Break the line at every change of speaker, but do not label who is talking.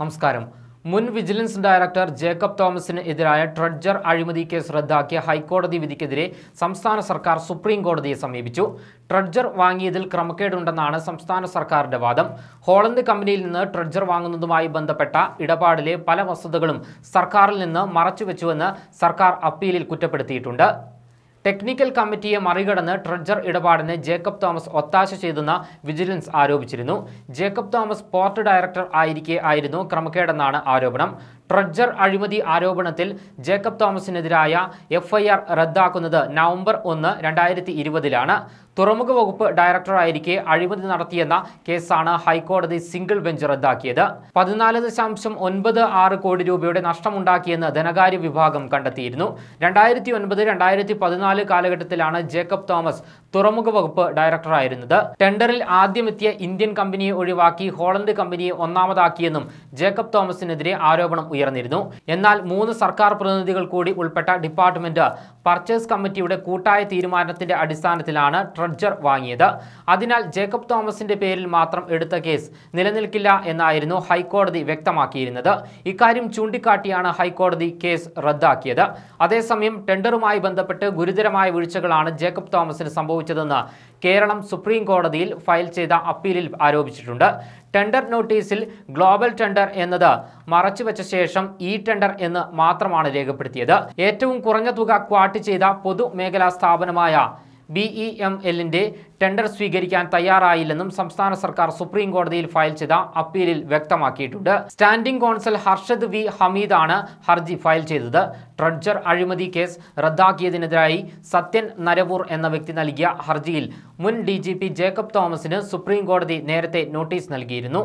നമസ്കാരം മുൻ vigilance director Jacob തോമസിന് എതിരായ ട്രഡ്ജർ അഴിമതി കേസ് റദ്ദാക്കിയ ഹൈക്കോടതി വിധിക്കെതിരെ സംസ്ഥാന സർക്കാർ സുപ്രീം കോടതിയെ സമീപിച്ചു ട്രഡ്ജർ വാങ്ങിയതിൽ ക്രമക്കേടുണ്ടെന്നാണ് സംസ്ഥാന സർക്കാരിന്റെ വാദം ഹോളണ്ട് കമ്പനിയിൽ നിന്ന് ട്രഡ്ജർ വാങ്ങുന്നതുമായി ബന്ധപ്പെട്ട ഇടപാടിലെ പല വസ്തുതകളും സർക്കാരിൽ നിന്ന് മറച്ചുവെച്ചുവെന്ന് സർക്കാർ അപ്പീലിൽ കുറ്റപ്പെടുത്തിയിട്ടുണ്ട് ടെക്നിക്കൽ കമ്മിറ്റിയെ മറികടന്ന് ട്രഡ്ജർ ഇടപാടിന് ജേക്കബ് തോമസ് ഒത്താശ ചെയ്തെന്ന് വിജിലൻസ് ആരോപിച്ചിരുന്നു ജേക്കബ് തോമസ് പോർട്ട് ഡയറക്ടർ ആയിരിക്കെ ആയിരുന്നു ക്രമക്കേടെന്നാണ് ആരോപണം ട്രഡ്ജർ അഴിമതി ആരോപണത്തിൽ ജേക്കബ് തോമസിനെതിരായ എഫ്ഐആർ റദ്ദാക്കുന്നത് നവംബർ ഒന്ന് രണ്ടായിരത്തി ഇരുപതിലാണ് തുറമുഖ വകുപ്പ് ഡയറക്ടറായിരിക്കെ അഴിമതി നടത്തിയെന്ന കേസാണ് ഹൈക്കോടതി സിംഗിൾ ബെഞ്ച് റദ്ദാക്കിയത് പതിനാല് ദശാംശം ഒൻപത് ആറ് കോടി രൂപയുടെ നഷ്ടമുണ്ടാക്കിയെന്ന് ധനകാര്യ വിഭാഗം കണ്ടെത്തിയിരുന്നു രണ്ടായിരത്തി ഒൻപത് രണ്ടായിരത്തി പതിനാല് കാലഘട്ടത്തിലാണ് ജേക്കബ് തോമസ് തുറമുഖ വകുപ്പ് ഡയറക്ടറായിരുന്നത് ടെൻഡറിൽ ആദ്യമെത്തിയ ഇന്ത്യൻ കമ്പനിയെ ഒഴിവാക്കി ഹോളണ്ട് കമ്പനിയെ ഒന്നാമതാക്കിയെന്നും ജേക്കബ് തോമസിനെതിരെ ആരോപണം ഉയർന്നു ഉയർന്നിരുന്നു എന്നാൽ മൂന്ന് സർക്കാർ പ്രതിനിധികൾ കൂടി ഉൾപ്പെട്ട ഡിപ്പാർട്ട്മെന്റ് പർച്ചേസ് കമ്മിറ്റിയുടെ കൂട്ടായ തീരുമാനത്തിന്റെ അടിസ്ഥാനത്തിലാണ് ട്രഡ്ജർ വാങ്ങിയത് അതിനാൽ ജേക്കബ് തോമസിന്റെ പേരിൽ മാത്രം എടുത്ത കേസ് നിലനിൽക്കില്ല എന്നായിരുന്നു ഹൈക്കോടതി വ്യക്തമാക്കിയിരുന്നത് ഇക്കാര്യം ചൂണ്ടിക്കാട്ടിയാണ് ഹൈക്കോടതി കേസ് റദ്ദാക്കിയത് അതേസമയം ടെൻഡറുമായി ബന്ധപ്പെട്ട് ഗുരുതരമായ വീഴ്ചകളാണ് ജേക്കബ് തോമസിന് സംഭവിച്ചതെന്ന് കേരളം സുപ്രീം കോടതിയിൽ ഫയൽ ചെയ്ത അപ്പീലിൽ ആരോപിച്ചിട്ടുണ്ട് ടെൻഡർ നോട്ടീസിൽ ഗ്ലോബൽ ടെൻഡർ എന്നത് മറച്ചുവെച്ച ശേഷം ശേഷം ഇ ടെൻഡർ എന്ന് മാത്രമാണ് രേഖപ്പെടുത്തിയത് ഏറ്റവും കുറഞ്ഞ തുക ക്വാട്ട് ചെയ്ത പൊതുമേഖലാ സ്ഥാപനമായ ബിഇ എം എല്ലിൻ്റെ ടെൻഡർ സ്വീകരിക്കാൻ തയ്യാറായില്ലെന്നും സംസ്ഥാന സർക്കാർ സുപ്രീം കോടതിയിൽ ഫയൽ ചെയ്ത അപ്പീലിൽ വ്യക്തമാക്കിയിട്ടുണ്ട് സ്റ്റാൻഡിംഗ് കോൺസൽ ഹർഷദ് വി ഹമീദാണ് ഹർജി ഫയൽ ചെയ്തത് ട്രഡ്ജർ അഴിമതി കേസ് റദ്ദാക്കിയതിനെതിരായി സത്യൻ നരവൂർ എന്ന വ്യക്തി നൽകിയ ഹർജിയിൽ മുൻ ഡി ജേക്കബ് തോമസിന് സുപ്രീം കോടതി നേരത്തെ നോട്ടീസ് നൽകിയിരുന്നു